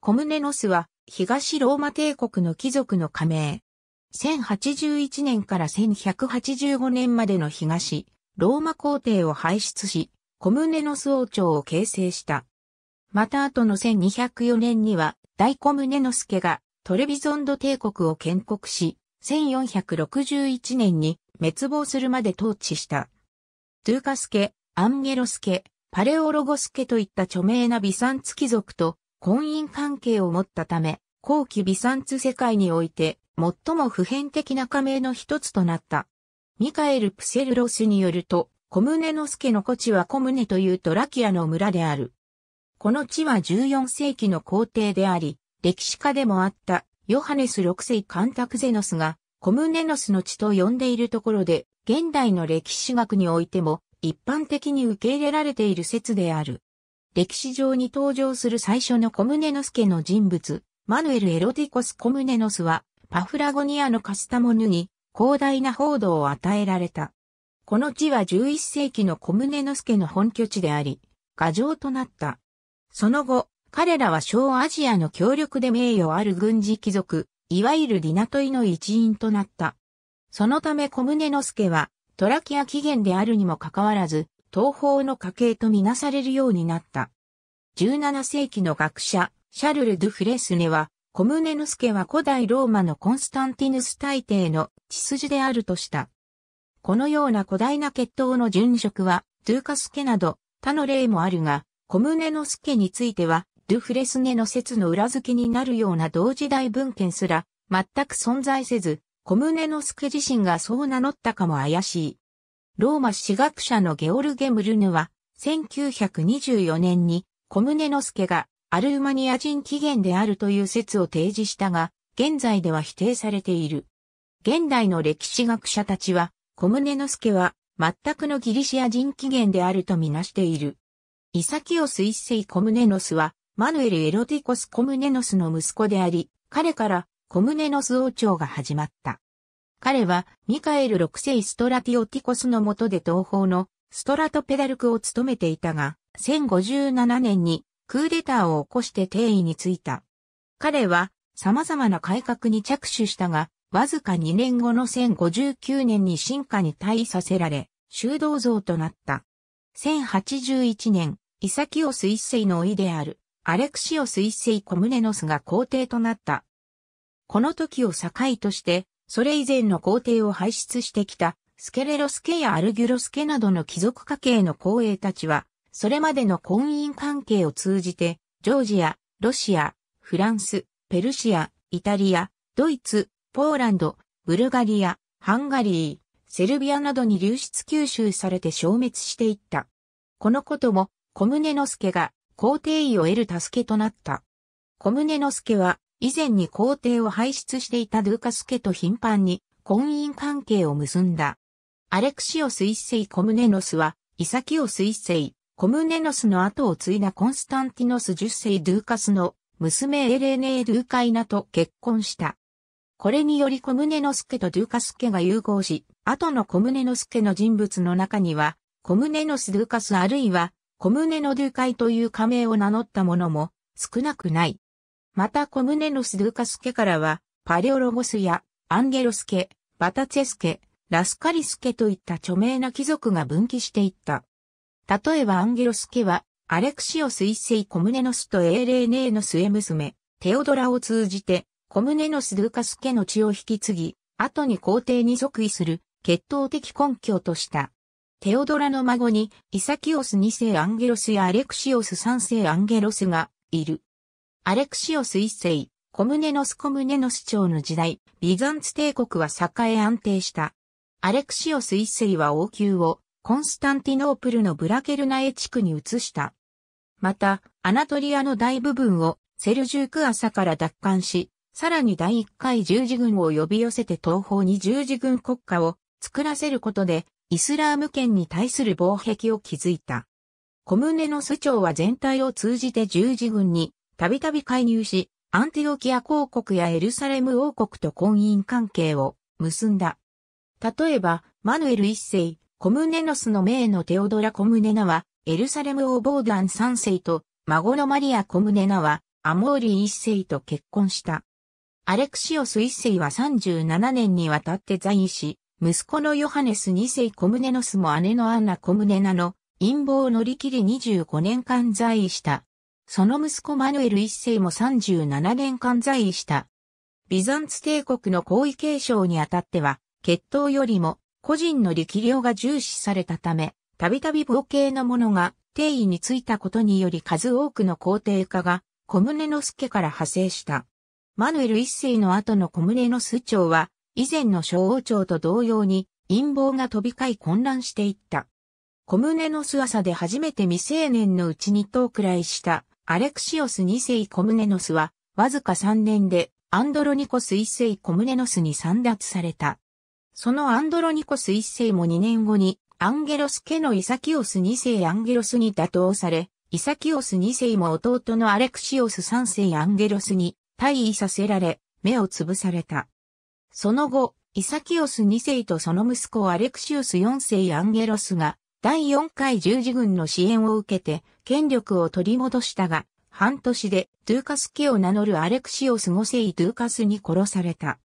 コムネノスは東ローマ帝国の貴族の加盟。1081年から1185年までの東、ローマ皇帝を輩出し、コムネノス王朝を形成した。また後の1204年には、大コムネノス家がトレビゾンド帝国を建国し、1461年に滅亡するまで統治した。トゥーカス家、アンゲロス家、パレオロゴス家といった著名なビサンツ貴族と婚姻関係を持ったため、後期ビサンツ世界において最も普遍的な加盟の一つとなった。ミカエル・プセルロスによると、コムネノス家の古地はコムネというトラキアの村である。この地は14世紀の皇帝であり、歴史家でもあったヨハネス6世カンタクゼノスがコムネノスの地と呼んでいるところで、現代の歴史学においても一般的に受け入れられている説である。歴史上に登場する最初のコムネノス家の人物、マヌエル・エロティコス・コムネノスは、パフラゴニアのカスタモヌに広大な報道を与えられた。この地は11世紀のコムネノス家の本拠地であり、過城となった。その後、彼らは小アジアの協力で名誉ある軍事貴族、いわゆるディナトイの一員となった。そのためコムネノスケは、トラキア起源であるにもかかわらず、東方の家系とみなされるようになった。17世紀の学者、シャルル・ドゥ・フレスネは、コムネヌスケは古代ローマのコンスタンティヌス大帝の血筋であるとした。このような古代な血統の殉職は、ドゥーカスケなど他の例もあるが、コムネノスケについては、ドゥフレスネの説の裏付けになるような同時代文献すら、全く存在せず、コムネノスケ自身がそう名乗ったかも怪しい。ローマ史学者のゲオルゲ・ムルヌは、1924年に、コムネノスケがアルーマニア人起源であるという説を提示したが、現在では否定されている。現代の歴史学者たちは、コムネノスケは全くのギリシア人起源であるとみなしている。イサキオス一世コムネノスは、マヌエル・エロティコス・コムネノスの息子であり、彼からコムネノス王朝が始まった。彼はミカエル6世ストラティオティコスの下で東方のストラトペダルクを務めていたが、1057年にクーデターを起こして定位についた。彼は様々な改革に着手したが、わずか2年後の1059年に進化に対位させられ、修道像となった。1081年、イサキオス一世のいである、アレクシオス一世コムネノスが皇帝となった。この時を境として、それ以前の皇帝を輩出してきた、スケレロス家やアルギュロス家などの貴族家系の皇衛たちは、それまでの婚姻関係を通じて、ジョージア、ロシア、フランス、ペルシア、イタリア、ドイツ、ポーランド、ブルガリア、ハンガリー、セルビアなどに流出吸収されて消滅していった。このことも、小宗之助が皇帝位を得る助けとなった。小宗之助は、以前に皇帝を輩出していたドゥーカス家と頻繁に婚姻関係を結んだ。アレクシオス一世コムネノスは、イサキオス一世、コムネノスの後を継いだコンスタンティノス十世ドゥーカスの娘エレネー・ドゥーカイナと結婚した。これによりコムネノス家とドゥーカス家が融合し、後のコムネノス家の人物の中には、コムネノス・ドゥーカスあるいは、コムネノ・ドゥーカイという仮名を名乗った者も少なくない。またコムネノス・ドゥカスケからは、パレオロゴスやアンゲロスケ、バタツェスケ、ラスカリスケといった著名な貴族が分岐していった。例えばアンゲロスケは、アレクシオス一世コムネノスとエーレーネーの末娘、テオドラを通じて、コムネノス・ドゥカスケの血を引き継ぎ、後に皇帝に即位する、決闘的根拠とした。テオドラの孫に、イサキオス二世アンゲロスやアレクシオス三世アンゲロスがいる。アレクシオス一世、コムネノスコムネノス朝の時代、ビザンツ帝国は栄え安定した。アレクシオス一世は王宮をコンスタンティノープルのブラケルナエ地区に移した。また、アナトリアの大部分をセルジューク朝から奪還し、さらに第1回十字軍を呼び寄せて東方に十字軍国家を作らせることで、イスラーム圏に対する防壁を築いた。コムネノス朝は全体を通じて十字軍にたびたび介入し、アンティオキア公国やエルサレム王国と婚姻関係を結んだ。例えば、マヌエル一世、コムネノスの名のテオドラ・コムネナは、エルサレム王ボーダン三世と、孫のマリア・コムネナは、アモーリ一世と結婚した。アレクシオス一世は37年にわたって在位し、息子のヨハネス二世コムネノスも姉のアンナ・コムネナの陰謀を乗り切り25年間在位した。その息子マヌエル一世も37年間在位した。ビザンツ帝国の皇位継承にあたっては、血統よりも個人の力量が重視されたため、たびたび冒険の者が定位についたことにより数多くの皇帝家が小宗之助から派生した。マヌエル一世の後の小宗之助長は、以前の小王朝と同様に陰謀が飛び交い混乱していった。小宗之助朝で初めて未成年のうちに遠くらいしたアレクシオス2世コムネノスは、わずか3年で、アンドロニコス1世コムネノスに散脱された。そのアンドロニコス1世も2年後に、アンゲロス家のイサキオス2世アンゲロスに打倒され、イサキオス2世も弟のアレクシオス3世アンゲロスに退位させられ、目をつぶされた。その後、イサキオス2世とその息子アレクシオス4世アンゲロスが第4回十字軍の支援を受けて権力を取り戻したが、半年でドゥーカス家を名乗るアレクシオス・ゴセイ・ドゥーカスに殺された。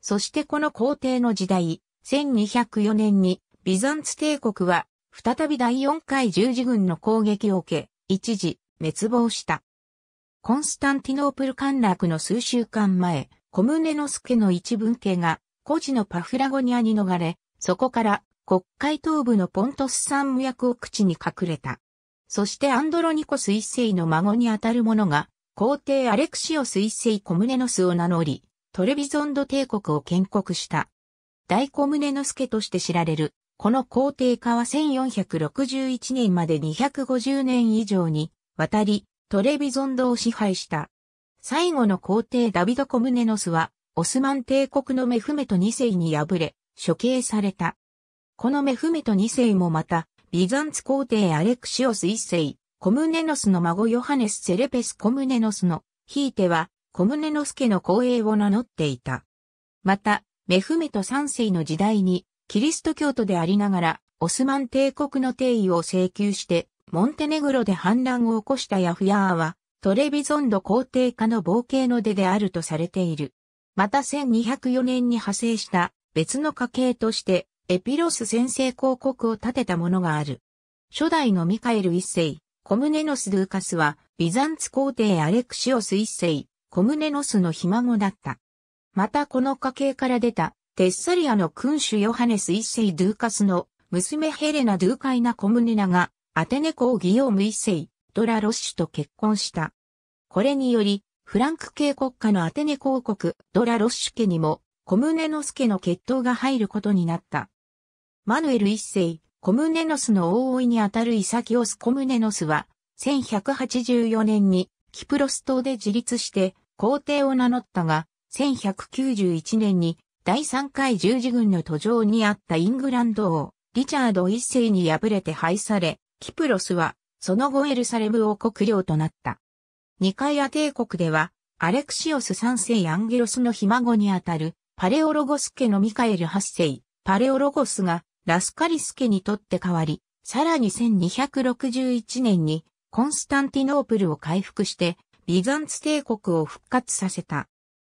そしてこの皇帝の時代、1204年にビザンツ帝国は再び第4回十字軍の攻撃を受け、一時滅亡した。コンスタンティノープル陥落の数週間前、コムネノスケの一文家が、古事のパフラゴニアに逃れ、そこから国会東部のポントス山脈を口に隠れた。そしてアンドロニコス一世の孫にあたる者が、皇帝アレクシオス一世コムネノスを名乗り、トレビゾンド帝国を建国した。大コムネノス家として知られる、この皇帝化は1461年まで250年以上に渡り、トレビゾンドを支配した。最後の皇帝ダビド・コムネノスは、オスマン帝国のメフメト2世に敗れ、処刑された。このメフメト2世もまた、ビザンツ皇帝アレクシオス1世、コムネノスの孫ヨハネス・セレペス・コムネノスの、ひいては、コムネノス家の後栄を名乗っていた。また、メフメト3世の時代に、キリスト教徒でありながら、オスマン帝国の定位を請求して、モンテネグロで反乱を起こしたヤフヤーは、トレビゾンド皇帝家の冒険の出であるとされている。また1204年に派生した別の家系として、エピロス先制広告を立てたものがある。初代のミカエル一世、コムネノス・ドゥーカスは、ビザンツ皇帝アレクシオス一世、コムネノスのひ孫だった。またこの家系から出た、テッサリアの君主ヨハネス一世ドゥーカスの娘ヘレナ・ドゥーカイナ・コムネナがアテネ公ギオーム一世ドラ・ロッシュと結婚した。これによりフランク系国家のアテネ公国ドラ・ロッシュ家にもコムネノス家の血統が入ることになった。マヌエル一世、コムネノスの大いにあたるイサキオス・コムネノスは、1184年にキプロス島で自立して皇帝を名乗ったが、1191年に第3回十字軍の途上にあったイングランド王、リチャード一世に敗れて敗され、キプロスは、その後エルサレム王国領となった。ニカイア帝国では、アレクシオス三世アンゲロスのひ孫にあたる、パレオロゴス家のミカエル八世、パレオロゴスがラスカリス家にとって代わり、さらに1261年にコンスタンティノープルを回復してビザンツ帝国を復活させた。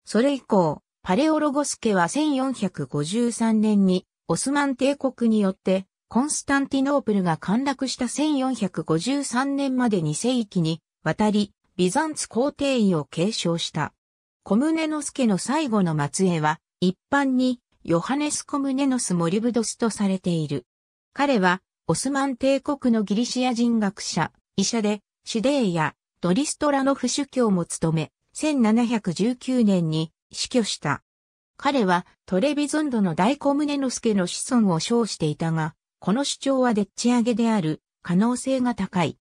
それ以降、パレオロゴス家は1453年にオスマン帝国によってコンスタンティノープルが陥落した1453年まで2世紀にわたりビザンツ皇帝位を継承した。コムネノス家の最後の末裔は一般にヨハネス・コムネノス・モリブドスとされている。彼は、オスマン帝国のギリシア人学者、医者で、シデーやドリストラノフ主教も務め、1719年に死去した。彼はトレビゾンドの大コムネノス家の子孫を称していたが、この主張はでっち上げである可能性が高い。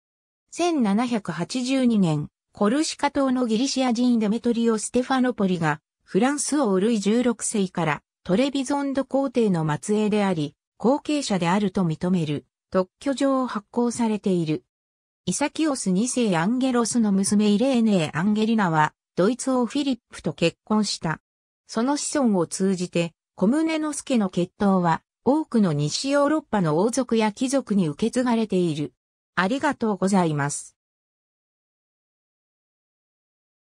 1782年、コルシカ島のギリシア人デメトリオ・ステファノポリが、フランスをルイ16世からトレビゾンド皇帝の末裔であり、後継者であると認める特許状を発行されている。イサキオス2世アンゲロスの娘イレーネー・アンゲリナは、ドイツ王フィリップと結婚した。その子孫を通じて、小宗之助の血統は、多くの西ヨーロッパの王族や貴族に受け継がれている。ありがとうございます。